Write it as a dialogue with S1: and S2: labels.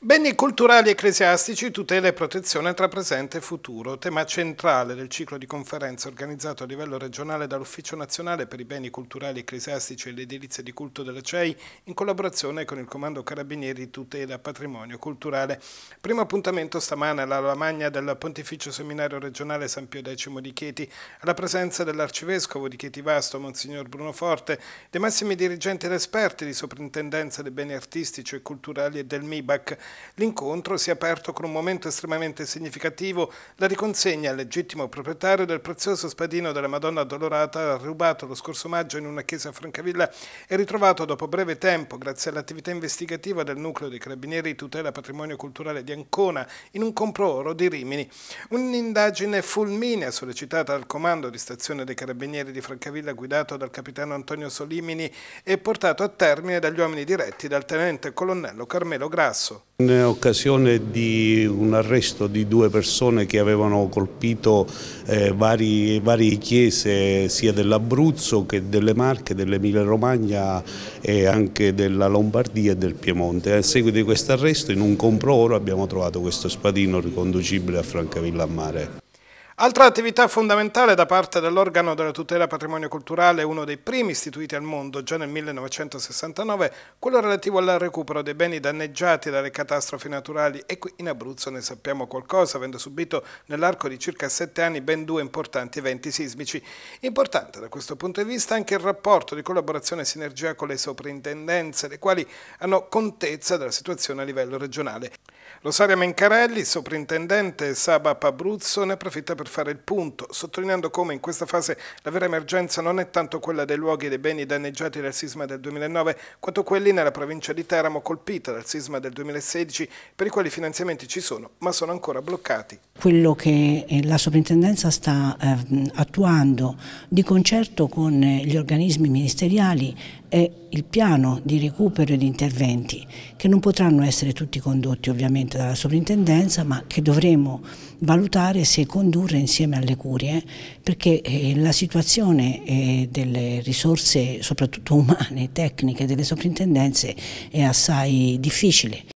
S1: Beni culturali ecclesiastici, tutela e protezione tra presente e futuro, tema centrale del ciclo di conferenze organizzato a livello regionale dall'Ufficio Nazionale per i Beni Culturali Ecclesiastici e le Edilizie di Culto della CEI in collaborazione con il Comando Carabinieri Tutela Patrimonio Culturale. Primo appuntamento stamane alla Lamagna del Pontificio Seminario Regionale San Pio X di Chieti, alla presenza dell'Arcivescovo di Chieti Vasto, Monsignor Bruno Forte, dei massimi dirigenti ed esperti di Soprintendenza dei Beni Artistici e Culturali e del MIBAC, L'incontro si è aperto con un momento estremamente significativo, la riconsegna al legittimo proprietario del prezioso spadino della Madonna Addolorata rubato lo scorso maggio in una chiesa a Francavilla e ritrovato dopo breve tempo grazie all'attività investigativa del nucleo dei carabinieri tutela patrimonio culturale di Ancona in un comproro di Rimini. Un'indagine fulminea sollecitata dal comando di stazione dei carabinieri di Francavilla guidato dal capitano Antonio Solimini e portato a termine dagli uomini diretti dal tenente colonnello Carmelo Grasso.
S2: In occasione di un arresto di due persone che avevano colpito eh, vari, varie chiese sia dell'Abruzzo che delle Marche, dell'Emilia Romagna e anche della Lombardia e del Piemonte. A seguito di questo arresto in un compro oro abbiamo trovato questo spadino riconducibile a Francavilla a Mare.
S1: Altra attività fondamentale da parte dell'organo della tutela patrimonio culturale, uno dei primi istituiti al mondo già nel 1969, quello relativo al recupero dei beni danneggiati dalle catastrofi naturali e qui in Abruzzo ne sappiamo qualcosa, avendo subito nell'arco di circa sette anni ben due importanti eventi sismici. Importante da questo punto di vista anche il rapporto di collaborazione e sinergia con le soprintendenze, le quali hanno contezza della situazione a livello regionale. Rosaria Mencarelli, soprintendente Saba Pabruzzo, ne approfitta per fare il punto, sottolineando come in questa fase la vera emergenza non è tanto quella dei luoghi e dei beni danneggiati dal sisma del 2009, quanto quelli nella provincia di Teramo colpita dal sisma del 2016, per i quali i finanziamenti ci sono, ma sono ancora bloccati.
S3: Quello che eh, la soprintendenza sta eh, attuando di concerto con eh, gli organismi ministeriali è il piano di recupero e di interventi, che non potranno essere tutti condotti ovviamente direttamente dalla sovrintendenza, ma che dovremo valutare se condurre insieme alle curie, perché eh, la situazione eh, delle risorse, soprattutto umane, tecniche, delle sovrintendenze è assai difficile.